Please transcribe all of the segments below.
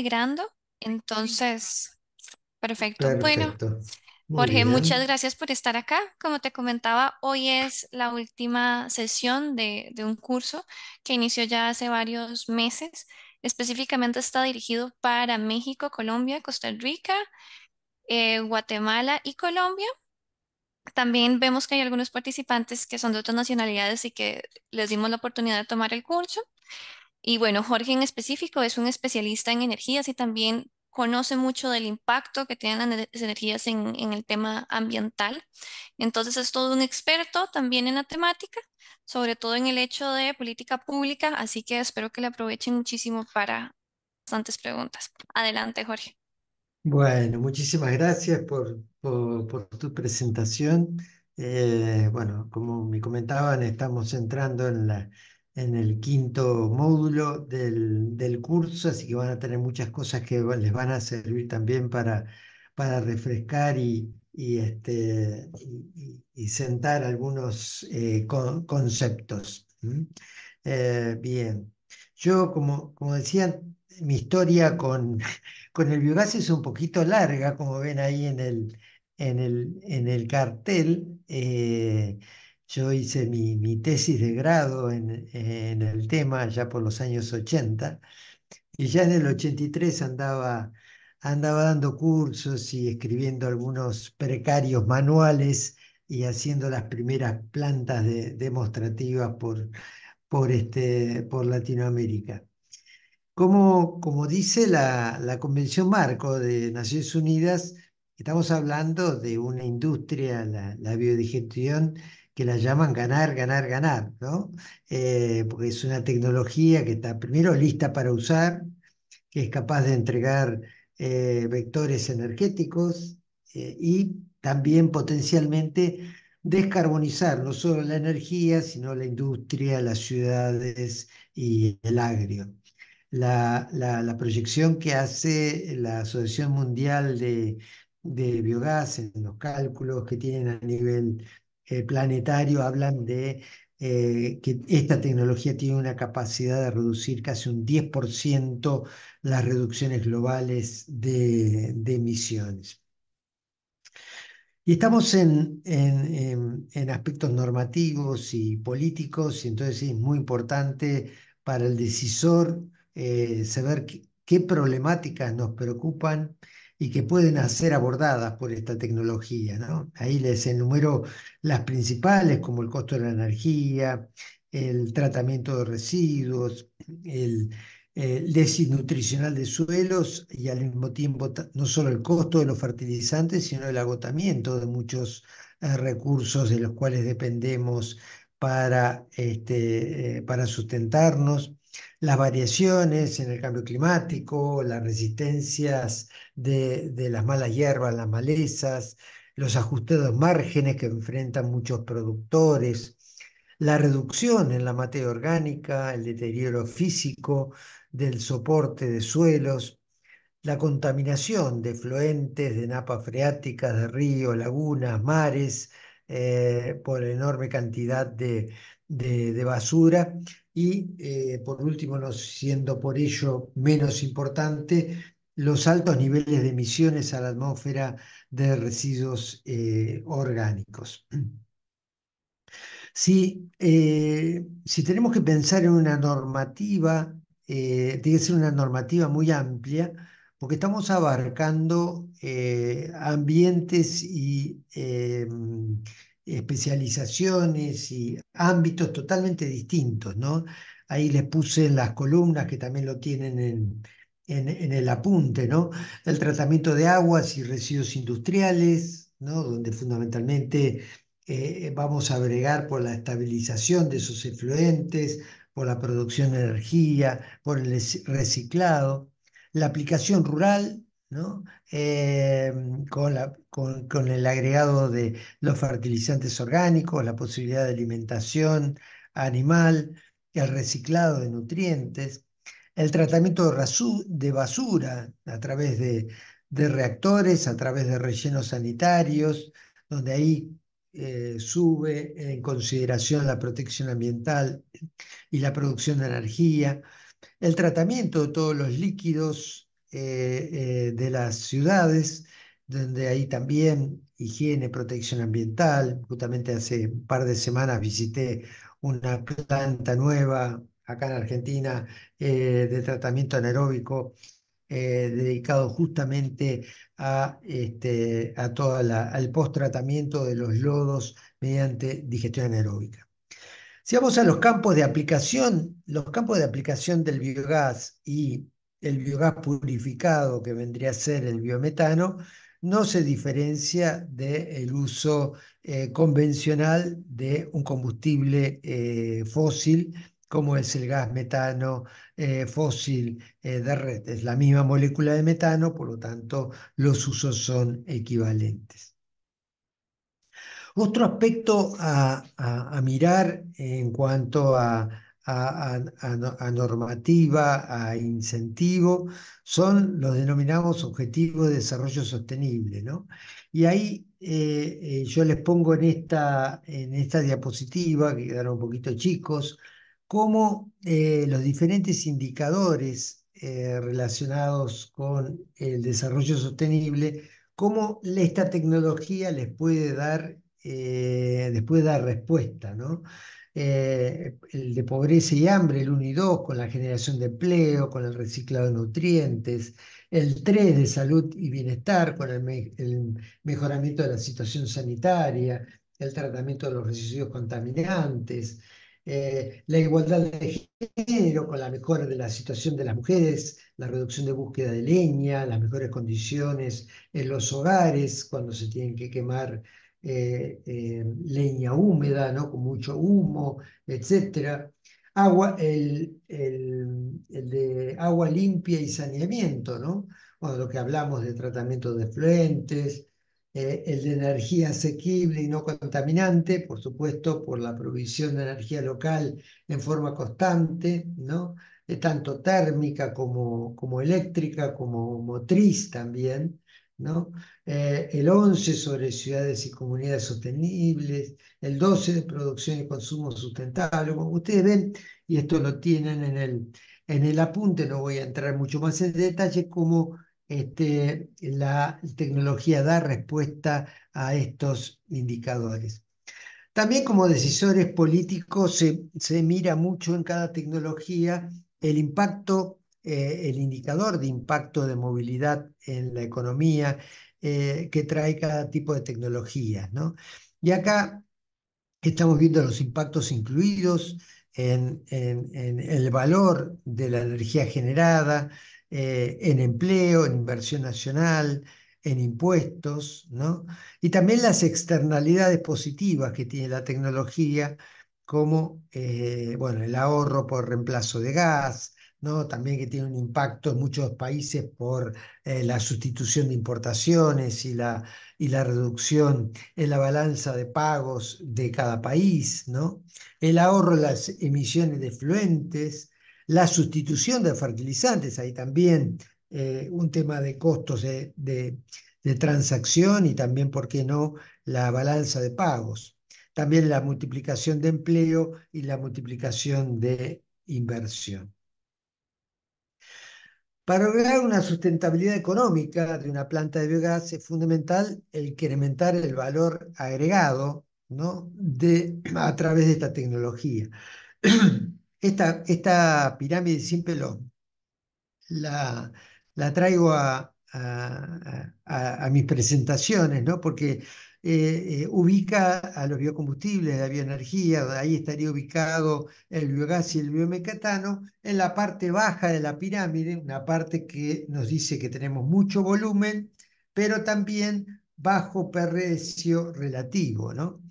integrando. Entonces, perfecto. Bueno, Jorge, muchas gracias por estar acá. Como te comentaba, hoy es la última sesión de, un curso que inició ya hace varios meses. Específicamente está dirigido para México, Colombia, Costa Rica, eh, Guatemala y Colombia. También vemos que hay algunos participantes que son de otras nacionalidades y que les dimos la oportunidad de tomar el curso. Y bueno, Jorge en específico es un especialista en energías y también conoce mucho del impacto que tienen las energías en, el tema ambiental. Entonces es todo un experto también en la temática, sobre todo en el hecho de política pública, así que espero que le aprovechen muchísimo para bastantes preguntas. Adelante, Jorge. Bueno, muchísimas gracias por, por, tu presentación. Eh, bueno, como me comentaban, estamos entrando en la en el quinto módulo del, curso, así que van a tener muchas cosas que les van a servir también para, para refrescar y, este, y, sentar algunos eh, conceptos. Eh, bien, yo como, como decía, mi historia con, con el biogás es un poquito larga, como ven ahí en el, en el, en el cartel. Eh, yo hice mi, tesis de grado en, el tema ya por los años 80 y ya en el 83 andaba, andaba dando cursos y escribiendo algunos precarios manuales y haciendo las primeras plantas demostrativas por, por, este, por Latinoamérica. Como, como dice la, Convención Marco de Naciones Unidas, estamos hablando de una industria, la, la biodigestión, que la llaman ganar, ganar, ganar, ¿no? Eh, porque es una tecnología que está primero lista para usar, que es capaz de entregar eh, vectores energéticos eh, y también potencialmente descarbonizar no solo la energía, sino la industria, las ciudades y el agrio. La, la, proyección que hace la Asociación Mundial de, de Biogás en los cálculos que tienen a nivel eh, planetario hablan de eh, que esta tecnología tiene una capacidad de reducir casi un 10% las reducciones globales de, emisiones. Y estamos en, aspectos normativos y políticos, y entonces es muy importante para el decisor eh, saber qué problemáticas nos preocupan y que pueden ser abordadas por esta tecnología. ¿no? Ahí les enumero las principales, como el costo de la energía, el tratamiento de residuos, el, déficit nutricional de suelos y al mismo tiempo no solo el costo de los fertilizantes, sino el agotamiento de muchos eh, recursos de los cuales dependemos para, este, eh, para sustentarnos las variaciones en el cambio climático, las resistencias de, las malas hierbas, las malezas, los ajustados márgenes que enfrentan muchos productores, la reducción en la materia orgánica, el deterioro físico del soporte de suelos, la contaminación de fluentes, de napas freáticas, de ríos, lagunas, mares, eh, por enorme cantidad de, de basura, y eh, por último, no siendo por ello menos importante, los altos niveles de emisiones a la atmósfera de residuos eh, orgánicos. Si, eh, si, tenemos que pensar en una normativa, tiene que ser una normativa muy amplia, porque estamos abarcando ambientes y em, especializaciones y ámbitos totalmente distintos, ¿no? Ahí les puse las columnas que también lo tienen en, en, el apunte, ¿no? El tratamiento de aguas y residuos industriales, ¿no? Donde fundamentalmente eh, vamos a bregar por la estabilización de esos efluentes, por la producción de energía, por el reciclado, la aplicación rural eh, con, el agregado de los fertilizantes orgánicos, la posibilidad de alimentación animal, el reciclado de nutrientes, el tratamiento de basura a través de, reactores, a través de rellenos sanitarios, donde ahí eh, sube en consideración la protección ambiental y la producción de energía, el tratamiento de todos los líquidos eh, eh, de las ciudades, donde hay también higiene, protección ambiental. Justamente hace un par de semanas visité una planta nueva acá en Argentina eh, de tratamiento anaeróbico dedicado justamente a, este, a toda la, al post-tratamiento de los lodos mediante digestión anaeróbica. Si vamos a los campos de aplicación, los campos de aplicación del biogás y el biogás purificado, que vendría a ser el biometano, no se diferencia del uso eh, convencional de un combustible eh, fósil, como es el gas metano eh, fósil de red. Es la misma molécula de metano, por lo tanto, los usos son equivalentes. Otro aspecto a mirar en cuanto a, a, normativa, a incentivo, son los denominados objetivos de desarrollo sostenible. ¿no? Y ahí eh, eh, yo les pongo en esta, en esta diapositiva, que quedaron un poquito chicos, cómo eh, los diferentes indicadores relacionados con el desarrollo sostenible, cómo esta tecnología les puede dar, les puede dar respuesta. ¿no? Eh, el de pobreza y hambre, el 1 y 2, con la generación de empleo, con el reciclado de nutrientes, el 3 de salud y bienestar, con el, mejoramiento de la situación sanitaria, el tratamiento de los residuos contaminantes, eh, la igualdad de género con la mejora de la situación de las mujeres, la reducción de búsqueda de leña, las mejores condiciones en los hogares cuando se tienen que quemar eh, eh, leña húmeda, ¿no? con mucho humo, etc. Agua, el, de agua limpia y saneamiento, ¿no? lo que hablamos de tratamiento de fluentes, eh, el de energía asequible y no contaminante, por supuesto, por la provisión de energía local en forma constante, ¿no? tanto térmica como, como eléctrica, como motriz también, ¿no? Eh, el 11 sobre ciudades y comunidades sostenibles, el 12 de producción y consumo sustentable, como ustedes ven, y esto lo tienen en el, en el apunte, no voy a entrar mucho más en detalle, cómo este, la tecnología da respuesta a estos indicadores. También como decisores políticos se, mira mucho en cada tecnología el impacto eh, el indicador de impacto de movilidad en la economía, eh, que trae cada tipo de tecnología, ¿no? Y acá estamos viendo los impactos incluidos en, el valor de la energía generada, eh, en empleo, en inversión nacional, en impuestos, ¿no? Y también las externalidades positivas que tiene la tecnología, como eh, bueno, el ahorro por reemplazo de gas, también que tiene un impacto en muchos países por eh, la sustitución de importaciones y la, y la reducción en la balanza de pagos de cada país, el ahorro de las emisiones de fluentes, la sustitución de fertilizantes, hay también eh, un tema de costos de, de transacción y también, ¿por qué no?, la balanza de pagos. También la multiplicación de empleo y la multiplicación de inversión. Para lograr una sustentabilidad económica de una planta de biogás es fundamental el incrementar el valor agregado ¿no? a través de esta tecnología. Esta, esta pirámide siempre lo, la, la traigo a, mis presentaciones, ¿no? porque eh, eh, ubica a los biocombustibles, la bioenergía, ahí estaría ubicado el biogás y el biomecatano, en la parte baja de la pirámide, una parte que nos dice que tenemos mucho volumen, pero también bajo precio relativo. ¿no?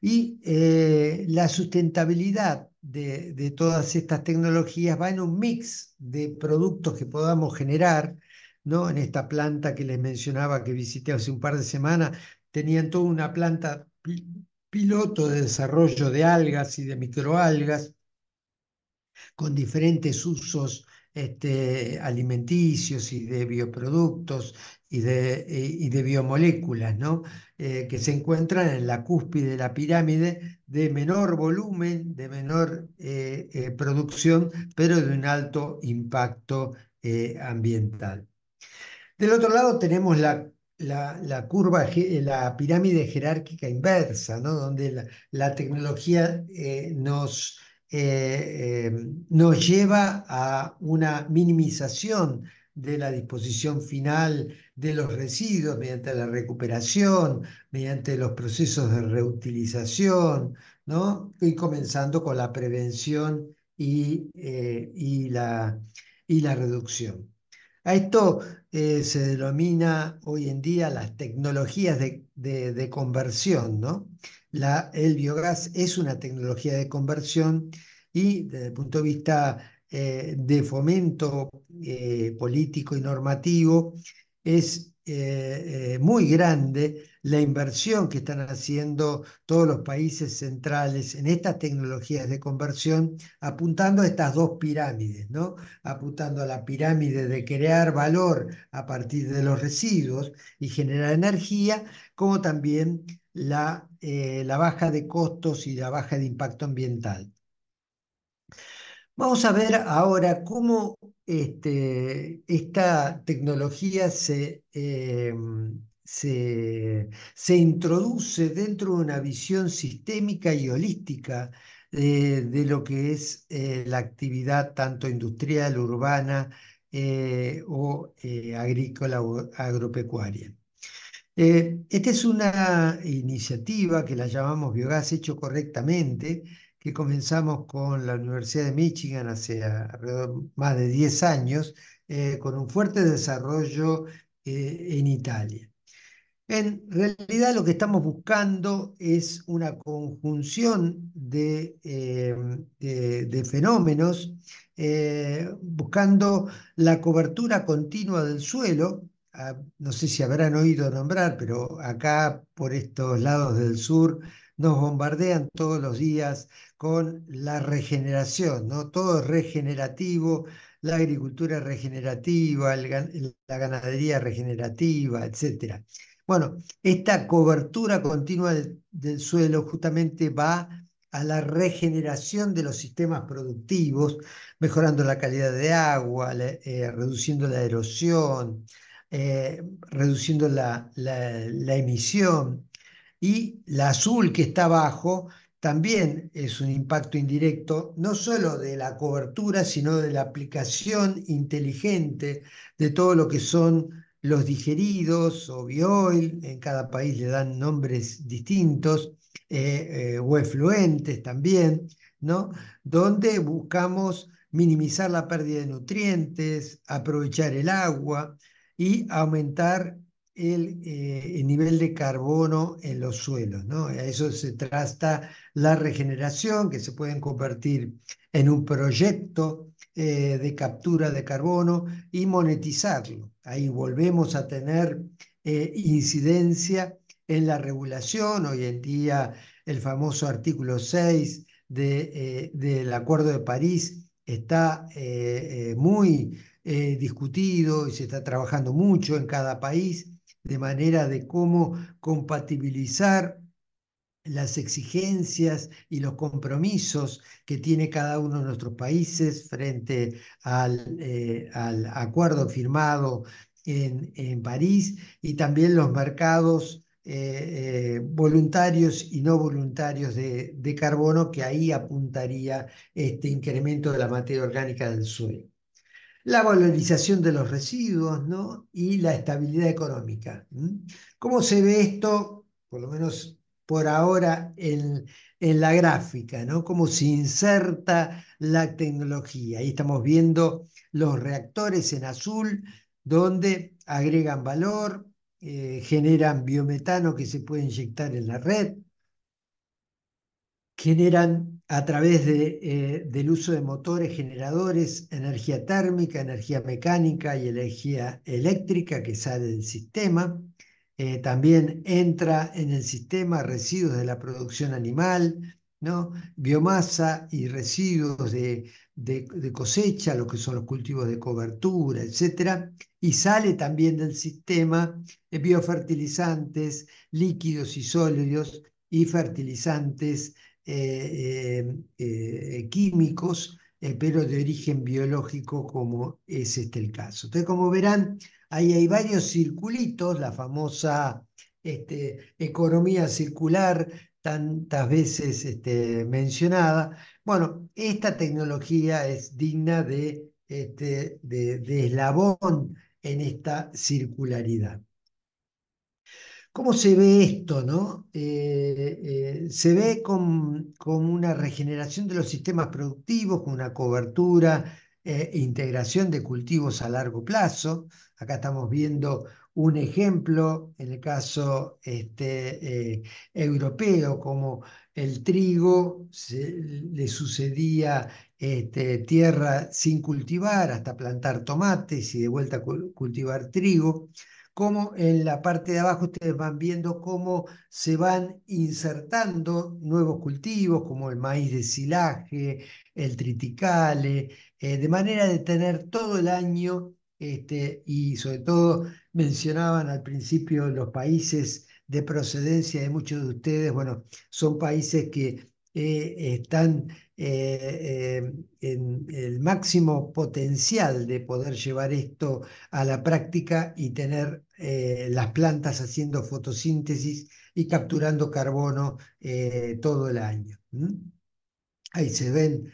Y eh, la sustentabilidad de, todas estas tecnologías va en un mix de productos que podamos generar. ¿no? En esta planta que les mencionaba que visité hace un par de semanas, tenían toda una planta piloto de desarrollo de algas y de microalgas con diferentes usos este, alimenticios y de bioproductos y de, eh, biomoléculas, ¿no? Eh, que se encuentran en la cúspide de la pirámide de menor volumen, de menor eh, producción, pero de un alto impacto ambiental. Del otro lado tenemos la la, la, curva, la pirámide jerárquica inversa, donde la, tecnología eh, nos, eh, em, nos lleva a una minimización de la disposición final de los residuos mediante la recuperación, mediante los procesos de reutilización, y comenzando con la prevención y eh, la reducción. A esto eh, se denomina hoy en día las tecnologías de, conversión, el biogás es una tecnología de conversión y desde el punto de vista eh, de fomento eh, político y normativo es muy grande la inversión que están haciendo todos los países centrales en estas tecnologías de conversión, apuntando a estas dos pirámides, ¿no? apuntando a la pirámide de crear valor a partir de los residuos y generar energía, como también la, eh, la baja de costos y la baja de impacto ambiental. Vamos a ver ahora cómo este, esta tecnología se... Eh, se, introduce dentro de una visión sistémica y holística eh, de lo que es eh, la actividad tanto industrial, urbana eh, o agrícola o agropecuaria. esta es una iniciativa que la llamamos Biogás Hecho Correctamente, que comenzamos con la Universidad de Michigan hace alrededor más de 10 años, con un fuerte desarrollo en Italia. En realidad lo que estamos buscando es una conjunción de, eh, fenómenos, eh, buscando la cobertura continua del suelo. Ah, no sé si habrán oído nombrar, pero acá por estos lados del sur nos bombardean todos los días con la regeneración, ¿no? Todo es regenerativo, la agricultura regenerativa, la ganadería regenerativa, etcétera. Bueno, esta cobertura continua del, suelo justamente va a la regeneración de los sistemas productivos, mejorando la calidad de agua, eh, reduciendo la erosión, eh, reduciendo la, la, emisión. Y la azul que está abajo también es un impacto indirecto, no solo de la cobertura, sino de la aplicación inteligente de todo lo que son los digeridos o bioil, en cada país le dan nombres distintos, o eh, efluentes eh, también, ¿no? donde buscamos minimizar la pérdida de nutrientes, aprovechar el agua y aumentar el, eh, el nivel de carbono en los suelos. ¿no? A eso se trata la regeneración, que se pueden convertir en un proyecto eh, de captura de carbono y monetizarlo. Ahí volvemos a tener eh, incidencia en la regulación. Hoy en día el famoso artículo 6 de, eh, del Acuerdo de París está muy discutido y se está trabajando mucho en cada país de manera de cómo compatibilizar las exigencias y los compromisos que tiene cada uno de nuestros países frente al, eh, acuerdo firmado en, París y también los mercados eh, eh, voluntarios y no voluntarios de, carbono que ahí apuntaría este incremento de la materia orgánica del suelo. La valorización de los residuos ¿no? y la estabilidad económica. ¿Cómo se ve esto? Por lo menos por ahora en, la gráfica, ¿no? Cómo se inserta la tecnología. Ahí estamos viendo los reactores en azul, donde agregan valor, eh, generan biometano que se puede inyectar en la red, generan a través eh, del uso de motores, generadores, energía térmica, energía mecánica y energía eléctrica que sale del sistema. Eh, también entra en el sistema residuos de la producción animal, ¿no? biomasa y residuos de, cosecha, lo que son los cultivos de cobertura, etc. Y sale también del sistema eh, biofertilizantes, líquidos y sólidos y fertilizantes eh, químicos, pero de origen biológico, como es este el caso. Entonces, como verán, Ahí hay varios circulitos, la famosa este, economía circular tantas veces este, mencionada. Bueno, esta tecnología es digna este, de, eslabón en esta circularidad. ¿Cómo se ve esto? Eh, eh, se ve como una regeneración de los sistemas productivos, con una cobertura e integración de cultivos a largo plazo, Acá estamos viendo un ejemplo, en el caso este, eh, europeo, como el trigo le sucedía este, tierra sin cultivar hasta plantar tomates y de vuelta cultivar trigo como en la parte de abajo ustedes van viendo cómo se van insertando nuevos cultivos, como el maíz de silaje, el triticale, eh, de manera de tener todo el año este, y sobre todo mencionaban al principio los países de procedencia de muchos de ustedes, bueno, son países que eh, están eh, eh, en el máximo potencial de poder llevar esto a la práctica y tener las plantas haciendo fotosíntesis y capturando carbono todo el año. Ahí se ven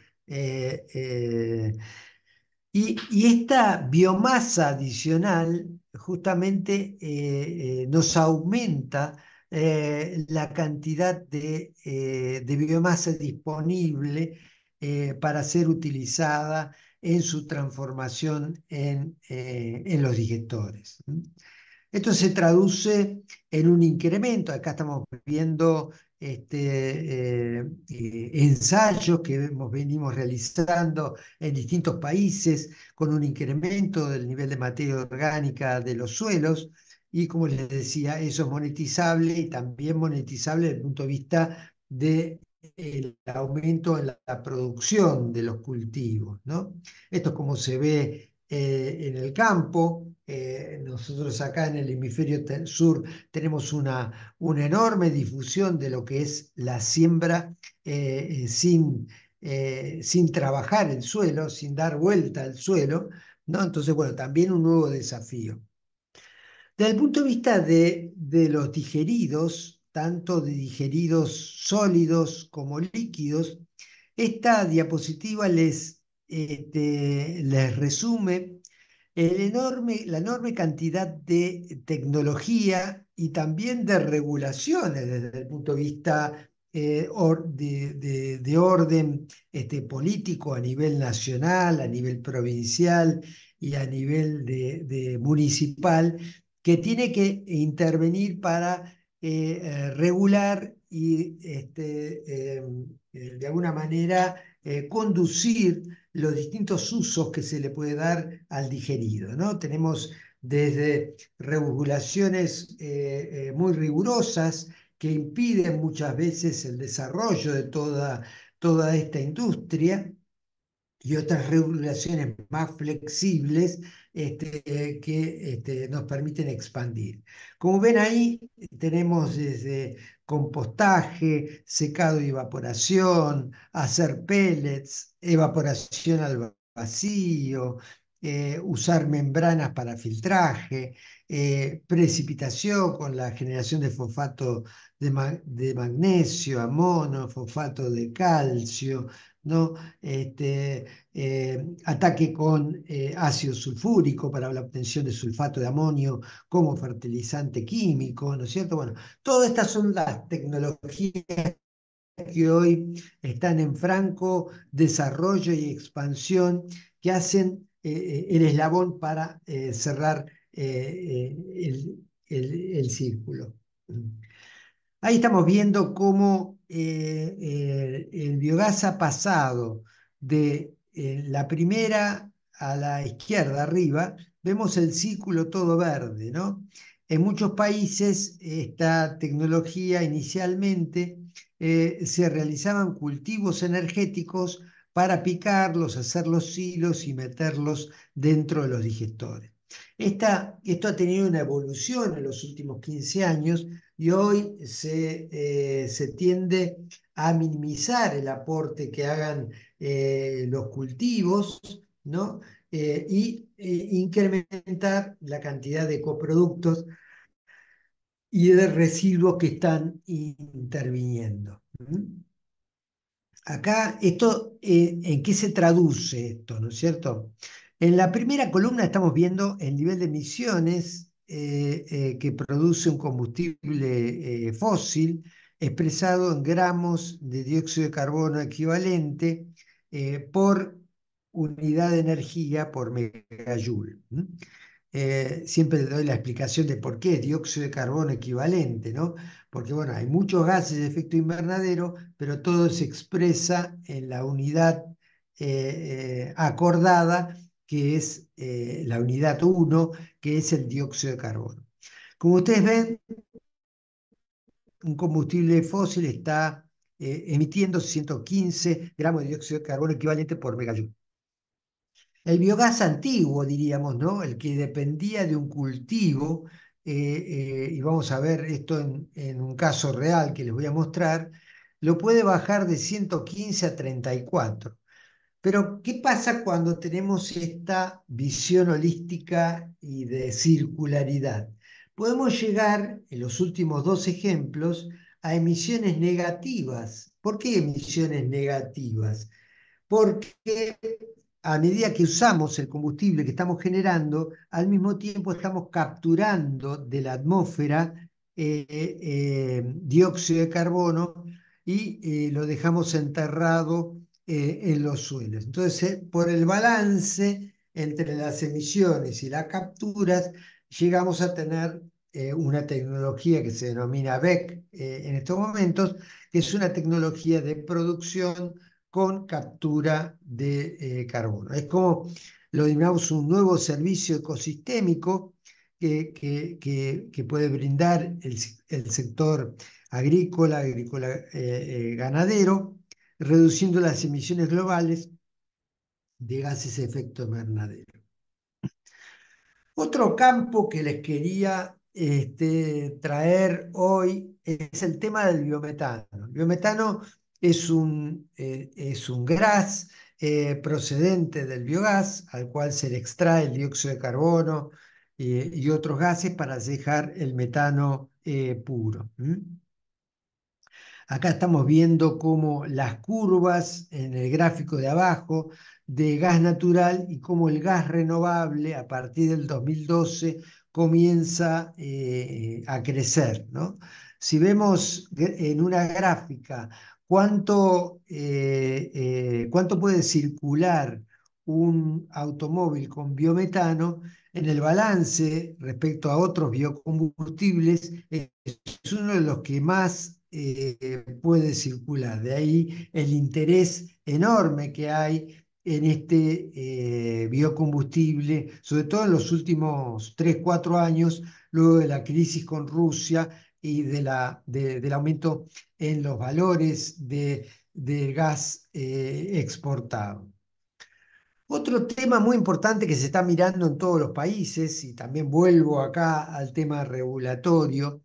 y, esta biomasa adicional justamente eh, eh, nos aumenta eh, la cantidad de, biomasa disponible para ser utilizada en su transformación en, en los digestores. Esto se traduce en un incremento, acá estamos viendo este, eh, eh, ensayos que hemos venimos realizando en distintos países con un incremento del nivel de materia orgánica de los suelos. Y como les decía, eso es monetizable y también monetizable desde el punto de vista del aumento en la, producción de los cultivos. ¿no? Esto es como se ve eh, en el campo. Eh, nosotros acá en el hemisferio sur tenemos una, una, enorme difusión de lo que es la siembra eh, sin, sin trabajar el suelo, sin dar vuelta al suelo. ¿no? Entonces, bueno, también un nuevo desafío. Desde el punto de vista de, de los digeridos, tanto de digeridos sólidos como líquidos, esta diapositiva les este, les resume la enorme cantidad de tecnología y también de regulaciones desde el punto de vista eh, de, orden este, político a nivel nacional, a nivel provincial y a nivel de, municipal, que tiene que intervenir para eh, regular y este, eh, de alguna manera conducir los distintos usos que se le puede dar al digerido. ¿no? Tenemos desde regulaciones eh, eh, muy rigurosas que impiden muchas veces el desarrollo de toda, toda esta industria y otras regulaciones más flexibles este, que este, nos permiten expandir. Como ven ahí, tenemos desde compostaje, secado y evaporación, hacer pellets, evaporación al vacío, eh, usar membranas para filtraje, eh, precipitación con la generación de fosfato de, de magnesio, amono, fosfato de calcio, ¿no? Este, eh, ataque con eh, ácido sulfúrico para la obtención de sulfato de amonio como fertilizante químico, ¿no es cierto? Bueno, todas estas son las tecnologías que hoy están en franco desarrollo y expansión que hacen eh, el eslabón para cerrar el, el círculo. Ahí estamos viendo cómo eh, eh, el biogás ha pasado de eh, la primera a la izquierda arriba, vemos el círculo todo verde, En muchos países esta tecnología inicialmente se realizaban cultivos energéticos para picarlos, hacer los hilos y meterlos dentro de los digestores. Esta, esto ha tenido una evolución en los últimos 15 años y hoy eh, se, tiende a minimizar el aporte que hagan eh, los cultivos ¿no? Eh, y e incrementar la cantidad de coproductos y de residuos que están interviniendo. Acá, esto, ¿en qué se traduce esto? ¿No es cierto? En la primera columna estamos viendo el nivel de emisiones eh, eh, que produce un combustible eh, fósil expresado en gramos de dióxido de carbono equivalente por unidad de energía por megajoule. siempre le doy la explicación de por qué dióxido de carbono equivalente, Porque bueno, hay muchos gases de efecto invernadero, pero todo se expresa en la unidad acordada que es eh, la unidad 1, que es el dióxido de carbono. Como ustedes ven, un combustible fósil está eh, emitiendo 115 gramos de dióxido de carbono equivalente por megajoule. El biogás antiguo, diríamos, ¿no? el que dependía de un cultivo, eh, y vamos a ver esto en, en un caso real que les voy a mostrar, lo puede bajar de 115 a 34. Pero, ¿qué pasa cuando tenemos esta visión holística y de circularidad? Podemos llegar, en los últimos dos ejemplos, a emisiones negativas. ¿Por qué emisiones negativas? Porque a medida que usamos el combustible que estamos generando, al mismo tiempo estamos capturando de la atmósfera eh, eh, eh, dióxido de carbono y lo dejamos enterrado eh, en los suelos. Entonces, eh, por el balance entre las emisiones y las capturas, llegamos a tener eh, una tecnología que se denomina BEC en estos momentos, que es una tecnología de producción con captura de carbono. Es como lo llamamos un nuevo servicio ecosistémico que, que, puede brindar el, el sector agrícola, agrícola ganadero, reduciendo las emisiones globales de gases de efecto invernadero. Otro campo que les quería este, traer hoy es el tema del biometano. El biometano es un, eh, es un gas eh, procedente del biogás, al cual se le extrae el dióxido de carbono eh, y otros gases para dejar el metano puro. Acá estamos viendo cómo las curvas en el gráfico de abajo de gas natural y cómo el gas renovable a partir del 2012 comienza eh, a crecer. ¿no? Si vemos en una gráfica cuánto, eh, eh, cuánto puede circular un automóvil con biometano, en el balance respecto a otros biocombustibles es uno de los que más eh, puede circular. De ahí el interés enorme que hay en este eh, biocombustible, sobre todo en los últimos 3, 4 años, luego de la crisis con Rusia y de la, del aumento en los valores de, gas eh, exportado. Otro tema muy importante que se está mirando en todos los países, y también vuelvo acá al tema regulatorio,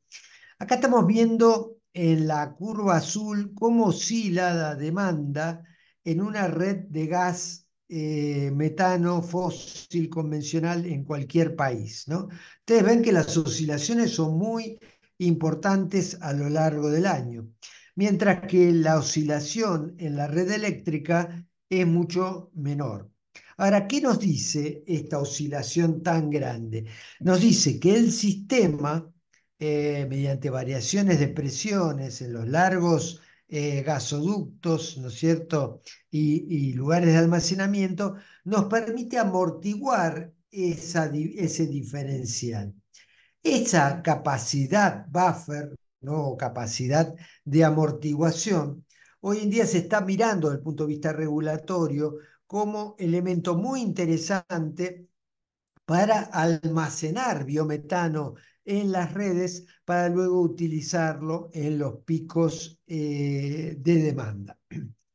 acá estamos viendo en la curva azul cómo oscila la demanda en una red de gas eh, metano fósil convencional en cualquier país. ¿no? Ustedes ven que las oscilaciones son muy importantes a lo largo del año, mientras que la oscilación en la red eléctrica es mucho menor. Ahora, ¿qué nos dice esta oscilación tan grande? Nos dice que el sistema eh, mediante variaciones de presiones en los largos eh, gasoductos, ¿no cierto?, y, lugares de almacenamiento, nos permite amortiguar ese diferencial. Esa capacidad buffer, ¿no? capacidad de amortiguación, hoy en día se está mirando desde el punto de vista regulatorio como elemento muy interesante para almacenar biometano en las redes para luego utilizarlo en los picos eh, de demanda.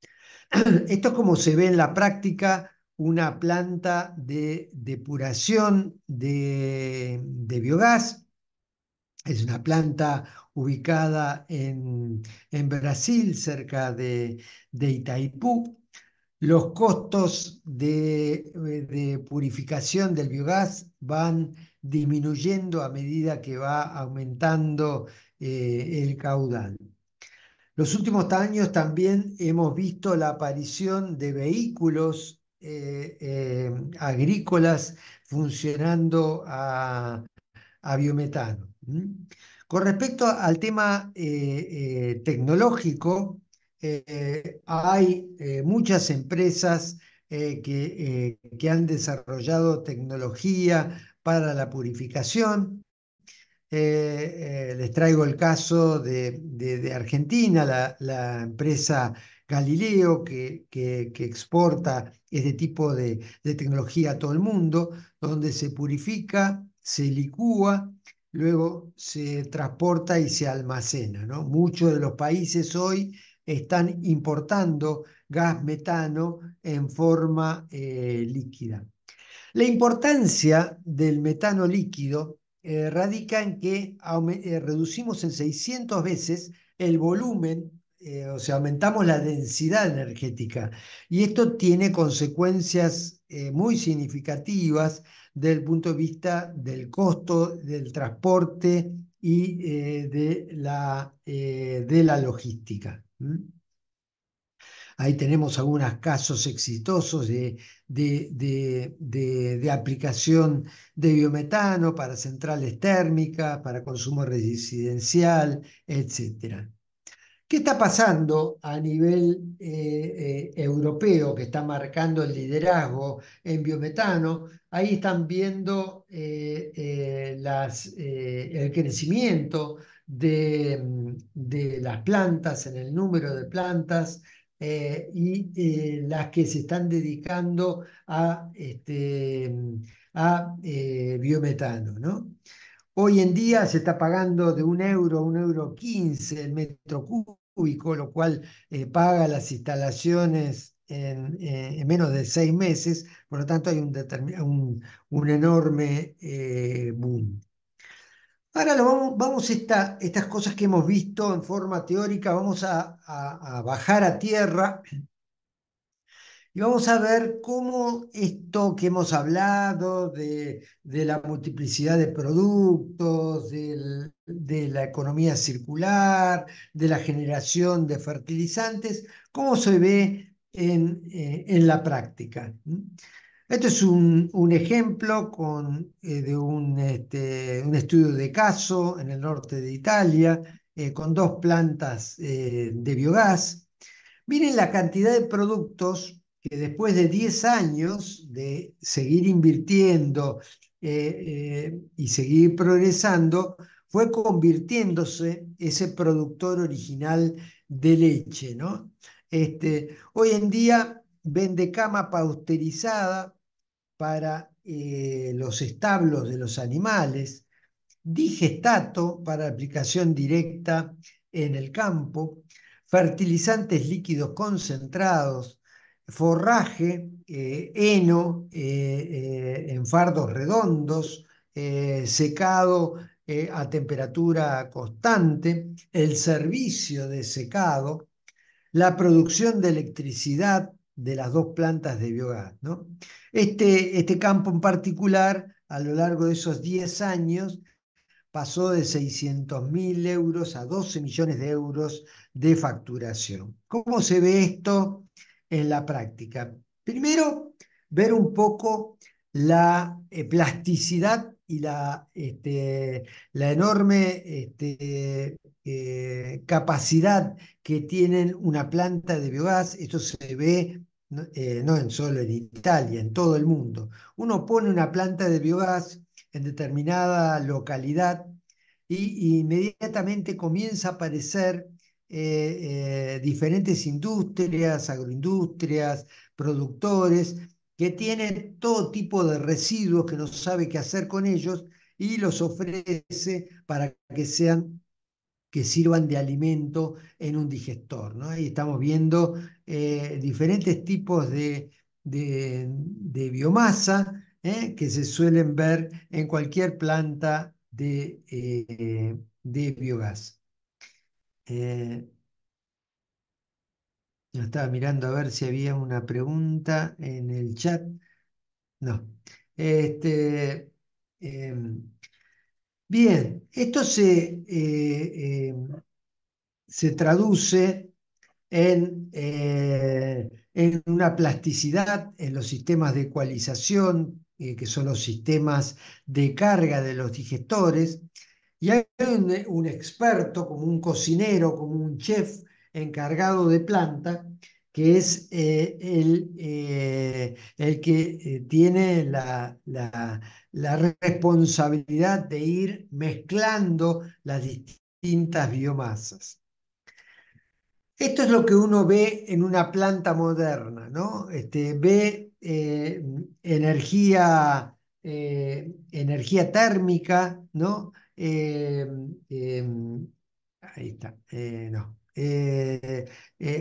Esto es como se ve en la práctica una planta de depuración de, biogás. Es una planta ubicada en, Brasil, cerca de, Itaipú. Los costos de eh, purificación del biogás van disminuyendo a medida que va aumentando eh, el caudal. Los últimos años también hemos visto la aparición de vehículos eh, eh, agrícolas funcionando a, biometano. Con respecto al tema tecnológico, hay muchas empresas que, han desarrollado tecnología para la purificación. Eh, eh, les traigo el caso de, Argentina, la, empresa Galileo que, exporta este tipo de, tecnología a todo el mundo, donde se purifica, se licúa, luego se transporta y se almacena. Muchos de los países hoy están importando gas metano en forma eh, líquida. La importancia del metano líquido eh, radica en que eh, reducimos en 600 veces el volumen, eh, o sea, aumentamos la densidad energética. Y esto tiene consecuencias muy significativas desde el punto de vista del costo del transporte y de, la, de la logística. Ahí tenemos algunos casos exitosos de, aplicación de biometano para centrales térmicas, para consumo residencial, etc. ¿Qué está pasando a nivel eh, eh, europeo que está marcando el liderazgo en biometano? Ahí están viendo eh, el crecimiento de, de, las plantas, en el número de plantas, eh, y eh, las que se están dedicando a, este, mm, eh, biometano. ¿no? Hoy en día se está pagando de un euro, a un euro quince el metro cúbico, lo cual paga las instalaciones en, menos de seis meses, por lo tanto hay un enorme boom. Ahora vamos, vamos estas cosas que hemos visto en forma teórica, vamos a, bajar a tierra y vamos a ver cómo esto que hemos hablado de, la multiplicidad de productos, de la economía circular, de la generación de fertilizantes, cómo se ve en eh, la práctica. Este es un, ejemplo eh, de este, un, estudio de caso en el norte de Italia, eh, con dos plantas eh, de biogás. Miren la cantidad de productos que después de 10 años de seguir invirtiendo y seguir progresando, fue convirtiéndose ese productor original de leche. ¿no? Este, hoy en día vende cama pausterizada para eh, los establos de los animales, digestato para aplicación directa en el campo, fertilizantes líquidos concentrados, forraje, eh, heno eh, en fardos redondos, secado a temperatura constante, el servicio de secado, la producción de electricidad de las dos plantas de biogás. ¿no? Este, este campo en particular, a lo largo de esos 10 años, pasó de 600.000 euros a 12 millones de euros de facturación. ¿Cómo se ve esto en la práctica? Primero, ver un poco la eh, plasticidad y la, este, la enorme este, eh, capacidad que tienen una planta de biogás, esto se ve eh, no en solo en Italia, en todo el mundo. Uno pone una planta de biogás en determinada localidad y, inmediatamente comienza a aparecer eh, diferentes industrias, agroindustrias, productores, que tienen todo tipo de residuos que no sabe qué hacer con ellos y los ofrece para que sean que sirvan de alimento en un digestor. ¿no? Y estamos viendo eh, diferentes tipos de, biomasa ¿eh? que se suelen ver en cualquier planta de, eh, de biogás. estaba mirando a ver si había una pregunta en el chat. No. Este, em, Bien, esto se, eh, eh, se traduce en, eh, en, una plasticidad en los sistemas de ecualización, que son los sistemas de carga de los digestores, y hay un, experto, como un cocinero, como un chef encargado de planta, que es el, el, que tiene la, la responsabilidad de ir mezclando las distintas biomasas. Esto es lo que uno ve en una planta moderna, ¿no? Este, ve eh, eh, energía, térmica, ¿no? Eh, em, ahí está, no.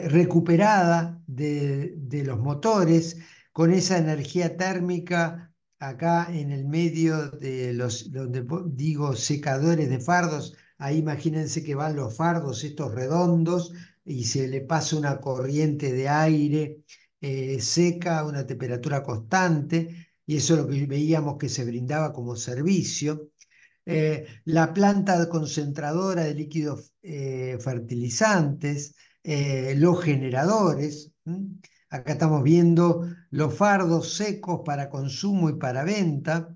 recuperada de, de los motores con esa energía térmica acá en el medio de los, donde digo secadores de fardos, ahí imagínense que van los fardos estos redondos y se le pasa una corriente de aire eh, seca a una temperatura constante, y eso es lo que veíamos que se brindaba como servicio. Eh, la planta concentradora de líquidos eh, fertilizantes, los generadores, Acá estamos viendo los fardos secos para consumo y para venta.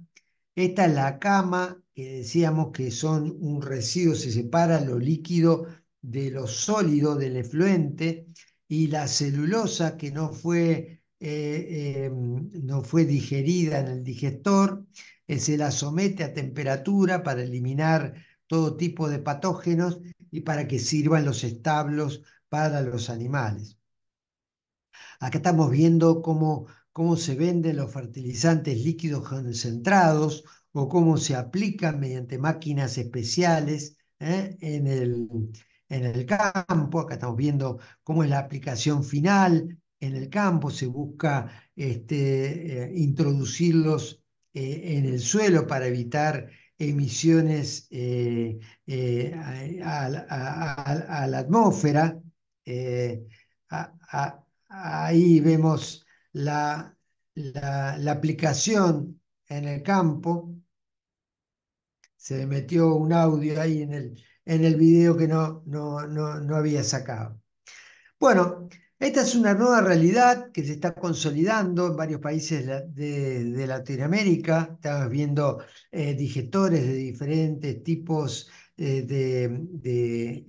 Esta es la cama, que decíamos que son un residuo, se separa lo líquido de lo sólido, del efluente, y la celulosa que no fue, eh, eh, no fue digerida en el digestor, eh, se la somete a temperatura para eliminar todo tipo de patógenos y para que sirvan los establos para los animales. Acá estamos viendo cómo, cómo se venden los fertilizantes líquidos concentrados o cómo se aplican mediante máquinas especiales ¿eh? en, el, en el campo. Acá estamos viendo cómo es la aplicación final en el campo, se busca este, eh, introducirlos eh, en el suelo para evitar emisiones a, a, la atmósfera. A, ahí vemos la, la, aplicación en el campo. Se metió un audio ahí en el, en el video que no, no, había sacado. Bueno, esta es una nueva realidad que se está consolidando en varios países de, Latinoamérica. Estamos viendo eh, digestores de diferentes tipos eh, de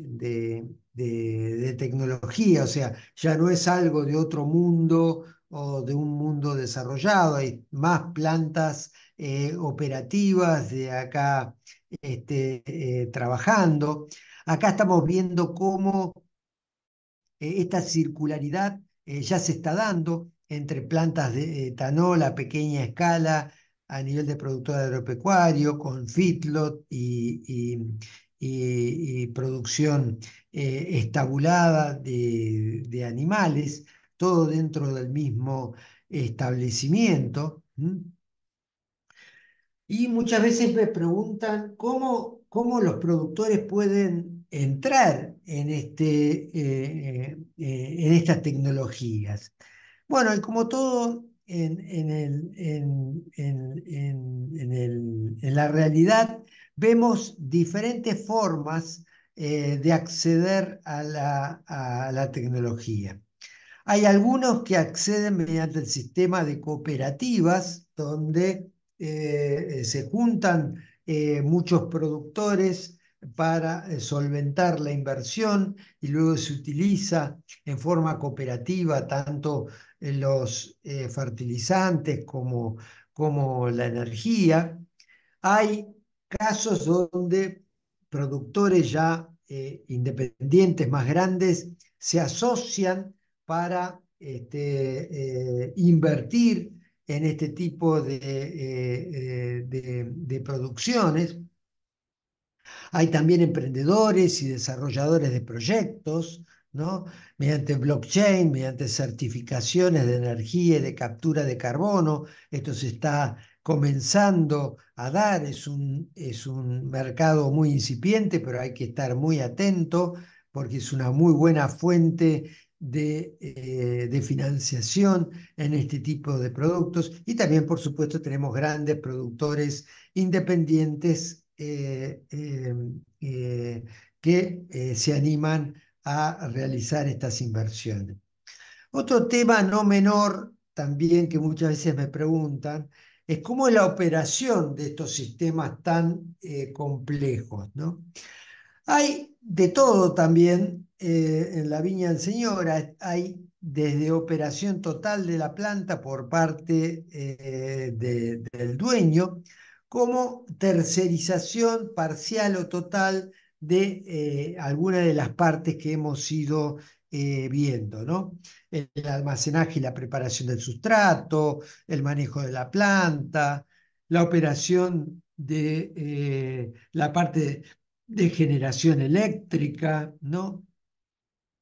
de, tecnología, o sea, ya no es algo de otro mundo o de un mundo desarrollado, hay más plantas eh, operativas de acá este, eh, trabajando. Acá estamos viendo cómo eh, esta circularidad ya se está dando entre plantas de etanol a pequeña escala, a nivel de productor agropecuario, con fitlot y producción eh, estabulada de, animales, todo dentro del mismo establecimiento. Y muchas veces me preguntan cómo, los productores pueden entrar en, este, eh, eh, en estas tecnologías. Bueno, y como todo en, el, en, en la realidad, vemos diferentes formas eh, de acceder a la, tecnología. Hay algunos que acceden mediante el sistema de cooperativas, donde eh, se juntan eh, muchos productores para solventar la inversión y luego se utiliza en forma cooperativa tanto los fertilizantes como, como la energía. Hay casos donde productores ya eh, independientes más grandes se asocian para este, eh, invertir en este tipo eh, de, producciones. Hay también emprendedores y desarrolladores de proyectos, ¿no? mediante blockchain, mediante certificaciones de energía y de captura de carbono. Esto se está comenzando a dar, es un, mercado muy incipiente, pero hay que estar muy atento porque es una muy buena fuente de, eh, financiación en este tipo de productos. Y también, por supuesto, tenemos grandes productores independientes eh, em, eh, que se animan a realizar estas inversiones. Otro tema no menor también que muchas veces me preguntan es cómo es la operación de estos sistemas tan eh, complejos. Hay de todo también eh, en la Viña del Señor, hay desde operación total de la planta por parte eh, del dueño, como tercerización parcial o total de eh, alguna de las partes que hemos ido eh, viendo, ¿no? El almacenaje y la preparación del sustrato, el manejo de la planta, la operación de eh, la parte de generación eléctrica, ¿no?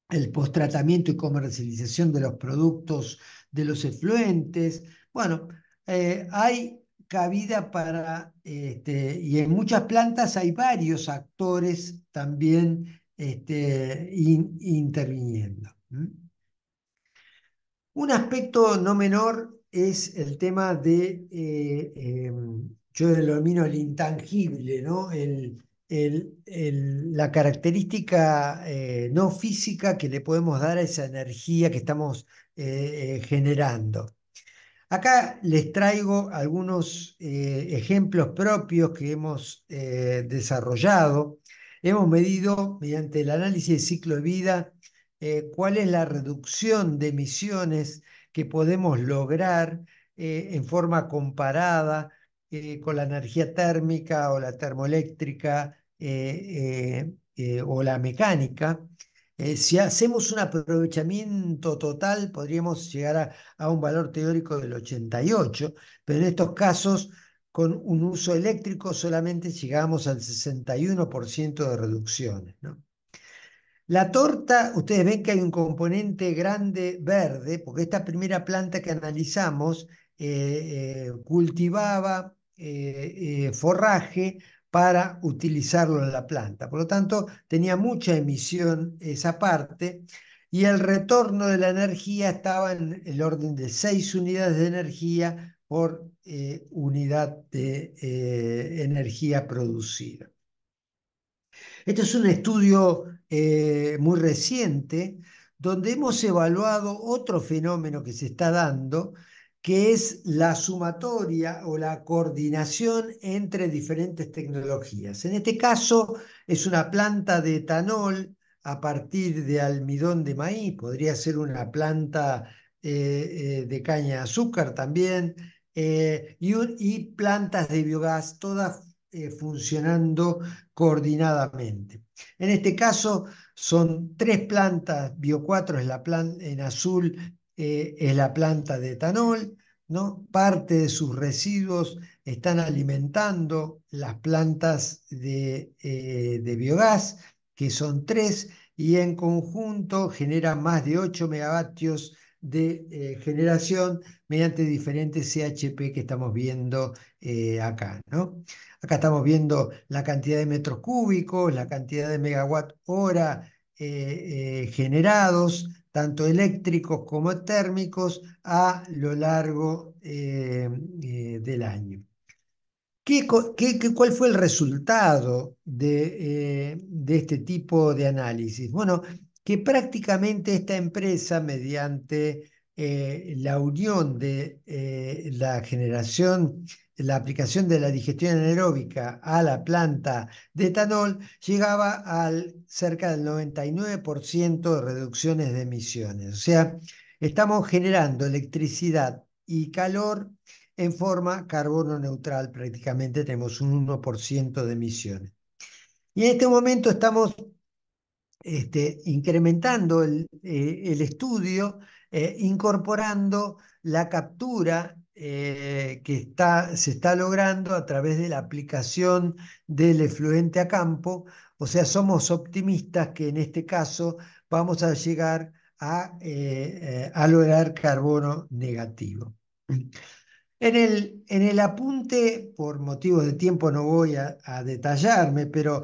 el postratamiento y comercialización de los productos de los efluentes. Bueno, eh, hay cabida para, este, y en muchas plantas hay varios actores también este, interviniendo. Un aspecto no menor es el tema de, eh, eh, yo lo yo el intangible, ¿no? la característica eh, no física que le podemos dar a esa energía que estamos generando. Acá les traigo algunos ejemplos propios que hemos desarrollado Hemos medido mediante el análisis de ciclo de vida eh, cuál es la reducción de emisiones que podemos lograr eh, en forma comparada eh, con la energía térmica o la termoeléctrica o la mecánica. si hacemos un aprovechamiento total, podríamos llegar a, un valor teórico del 88, pero en estos casos con un uso eléctrico solamente llegamos al 61% de reducciones. La torta, ustedes ven que hay un componente grande verde, porque esta primera planta que analizamos eh, eh, cultivaba eh, forraje para utilizarlo en la planta. Por lo tanto, tenía mucha emisión esa parte y el retorno de la energía estaba en el orden de 6 unidades de energía por eh, unidad de eh, energía producida. Este es un estudio eh, muy reciente donde hemos evaluado otro fenómeno que se está dando, que es la sumatoria o la coordinación entre diferentes tecnologías. En este caso es una planta de etanol a partir de almidón de maíz, podría ser una planta de caña de azúcar también, eh, y, plantas de biogás, todas eh, funcionando coordinadamente. En este caso son tres plantas, Bio4 en azul eh, es la planta de etanol, ¿no? parte de sus residuos están alimentando las plantas de, biogás, que son tres, y en conjunto generan más de 8 megavatios de eh, generación mediante diferentes CHP que estamos viendo eh, acá. ¿no? Acá estamos viendo la cantidad de metros cúbicos, la cantidad de megawatt hora eh, generados, tanto eléctricos como térmicos, a lo largo del año. ¿Qué, qué, cuál fue el resultado de, de este tipo de análisis? Bueno, que prácticamente esta empresa, mediante eh, la unión de eh, la generación, la aplicación de la digestión anaeróbica a la planta de etanol, llegaba al cerca del 99% de reducciones de emisiones. O sea, estamos generando electricidad y calor en forma carbono neutral prácticamente, tenemos un 1% de emisiones. Y en este momento estamos este, incrementando el, eh, estudio, eh, incorporando la captura eh, que está, se está logrando a través de la aplicación del efluente a campo. O sea, somos optimistas que en este caso vamos a llegar a, lograr carbono negativo. En el, en el, apunte, por motivos de tiempo no voy a detallarme, pero